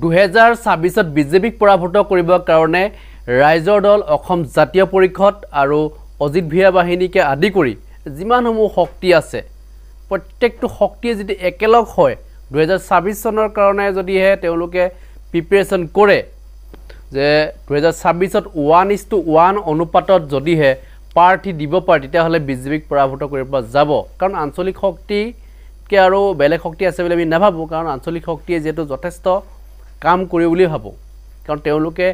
দুহেজাৰ ছাব্বিছত বিজেপিক পৰাভূত কৰিবৰ কাৰণে ৰাইজৰ দল অসম জাতীয় পৰিষদ আৰু অজিত ভূঞা বাহিনীকে আদি কৰি যিমানসমূহ শক্তি আছে প্ৰত্যেকটো শক্তিয়ে যদি একেলগ হয় দুহেজাৰ ছাব্বিছ চনৰ কাৰণে যদিহে তেওঁলোকে প্ৰিপেৰেশ্যন কৰে যে দুহেজাৰ ছাব্বিছত ওৱান ইজ টু ওৱান অনুপাতত যদিহে প্ৰাৰ্থী দিব পাৰে তেতিয়াহ'লে বিজেপিক পৰাভূত কৰিব পৰা যাব কাৰণ আঞ্চলিক শক্তিকে আৰু বেলেগ শক্তি আছে বুলি আমি নাভাবোঁ কাৰণ আঞ্চলিক শক্তিয়ে যিহেতু যথেষ্ট কাম কৰে বুলি ভাবোঁ কাৰণ তেওঁলোকে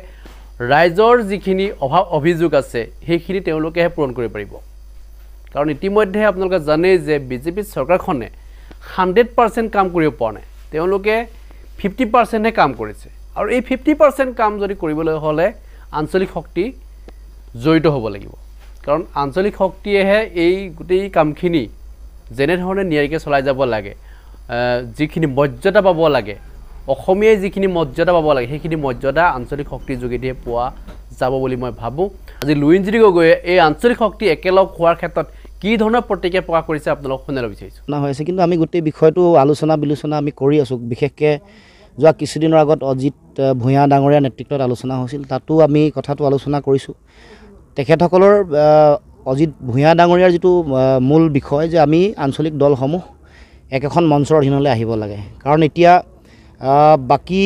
ৰাইজৰ যিখিনি অভাৱ অভিযোগ আছে সেইখিনি তেওঁলোকেহে পূৰণ কৰিব পাৰিব কাৰণ ইতিমধ্যে আপোনালোকে জানেই যে বিজেপি চৰকাৰখনে হাণ্ড্ৰেড পাৰ্চেণ্ট কাম কৰিব পৰা নাই তেওঁলোকে ফিফটি পাৰ্চেণ্টহে কাম কৰিছে আৰু এই ফিফটি পাৰ্চেণ্ট কাম যদি কৰিবলৈ হ'লে আঞ্চলিক শক্তি জড়িত হ'ব লাগিব কাৰণ আঞ্চলিক শক্তিয়েহে এই গোটেই কামখিনি যেনেধৰণে নিয়াৰিকৈ চলাই যাব লাগে যিখিনি মৰ্যাদা পাব লাগে অসমীয়াই যিখিনি মৰ্যাদা পাব লাগে সেইখিনি মৰ্যাদা আঞ্চলিক শক্তিৰ যোগেদিহে পোৱা যাব বুলি মই ভাবোঁ আজি লুইনজিৰি গগৈয়ে এই আঞ্চলিক শক্তি একেলগ হোৱাৰ ক্ষেত্ৰত কি ধৰণৰ প্ৰতিক্ৰিয়া প্ৰকাশ কৰিছে আপোনালোকক শুনিব বিচাৰিছোঁ শুনা হৈ আছে কিন্তু আমি গোটেই বিষয়টো আলোচনা বিলোচনা আমি কৰি আছোঁ বিশেষকৈ যোৱা কিছুদিনৰ আগত অজিত ভূঞা ডাঙৰীয়া নেতৃত্বত আলোচনা হৈছিল তাতো আমি কথাটো আলোচনা কৰিছোঁ তেখেতসকলৰ অজিত ভূঞা ডাঙৰীয়াৰ যিটো মূল বিষয় যে আমি আঞ্চলিক দলসমূহ একেখন মঞ্চৰ অধীনলৈ আহিব লাগে কাৰণ এতিয়া বাকী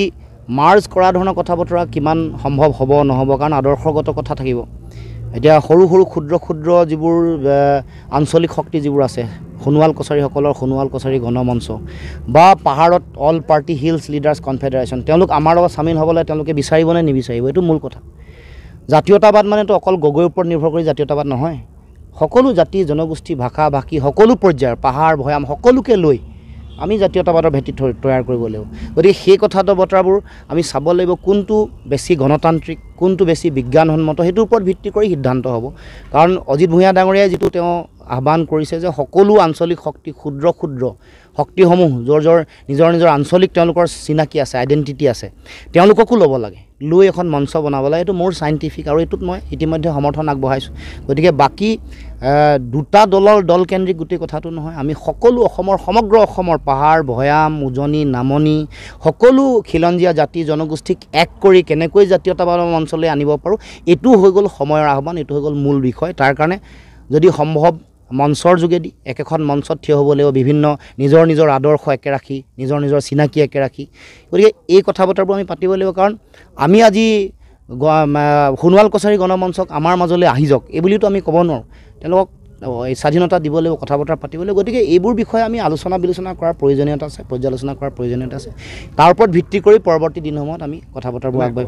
মাৰ্জ কৰা ধৰণৰ কথা বতৰা কিমান সম্ভৱ হ'ব নহ'ব কাৰণ আদৰ্শগত কথা থাকিব এতিয়া সৰু সৰু ক্ষুদ্ৰ ক্ষুদ্ৰ যিবোৰ আঞ্চলিক শক্তি যিবোৰ আছে সোণোৱাল কছাৰীসকলৰ সোণোৱাল কছাৰী গণমঞ্চ বা পাহাৰত all party hills leaders confederation তেওঁলোক আমাৰ লগত চামিল হ'বলৈ তেওঁলোকে বিচাৰিব নে নিবিচাৰিব এইটো মূল কথা জাতীয়তাবাদ মানেতো অকল গগৈৰ ওপৰত নিৰ্ভৰ কৰি জাতীয়তাবাদ নহয় সকলো জাতি জনগোষ্ঠী ভাষা ভাষী সকলো পৰ্যায়ৰ পাহাৰ ভৈয়াম সকলোকে লৈ আমি জাতীয়তাবাদৰ ভেটি তৈয়াৰ কৰিব লাগিব গতিকে সেই কথাটো বতৰাবোৰ আমি চাব লাগিব কোনটো বেছি গণতান্ত্ৰিক কোনটো বেছি বিজ্ঞানসন্মত সেইটোৰ ওপৰত ভিত্তি কৰি সিদ্ধান্ত হ'ব কাৰণ অজিত ভূঞা ডাঙৰীয়াই যিটো তেওঁ আহ্বান কৰিছে যে সকলো আঞ্চলিক শক্তি ক্ষুদ্ৰ ক্ষুদ্ৰ শক্তিসমূহ য'ৰ য'ৰ নিজৰ নিজৰ আঞ্চলিক তেওঁলোকৰ চিনাকি আছে আইডেণ্টিটি আছে তেওঁলোককো ল'ব লাগে লৈ এখন মঞ্চ বনাব লাগে এইটো মোৰ চাইণ্টিফিক আৰু এইটোত মই ইতিমধ্যে সমৰ্থন আগবঢ়াইছোঁ গতিকে বাকী দুটা দলৰ দলকেন্দ্ৰিক গোটেই কথাটো নহয় আমি সকলো অসমৰ সমগ্ৰ অসমৰ পাহাৰ ভৈয়াম উজনি নামনি সকলো খিলঞ্জীয়া জাতি জনগোষ্ঠীক এক কৰি কেনেকৈ জাতীয়তাবাদ মঞ্চলৈ আনিব পাৰোঁ এইটো হৈ গ'ল সময়ৰ আহ্বান এইটো হৈ গ'ল মূল বিষয় তাৰ কাৰণে যদি সম্ভৱ মঞ্চৰ যোগেদি একেখন মঞ্চত থিয় হ'ব লাগিব বিভিন্ন নিজৰ নিজৰ আদৰ্শ একে ৰাখি নিজৰ নিজৰ চিনাকি একে ৰাখি গতিকে এই কথা বতৰাবোৰ আমি পাতিব লাগিব কাৰণ আমি আজি সোণোৱাল কছাৰী গণমঞ্চক আমাৰ মাজলৈ আহি যাওক এই বুলিওতো আমি ক'ব নোৱাৰোঁ তেওঁলোকক এই স্বাধীনতা দিব লাগিব কথা বতৰা পাতিব লাগিব গতিকে এইবোৰ বিষয়ে আমি আলোচনা বিলোচনা কৰাৰ প্ৰয়োজনীয়তা আছে পৰ্যালোচনা কৰাৰ প্ৰয়োজনীয়তা আছে তাৰ ওপৰত ভিত্তি কৰি পৰৱৰ্তী দিনসমূহত আমি কথা বতৰাবোৰ আগবাঢ়িব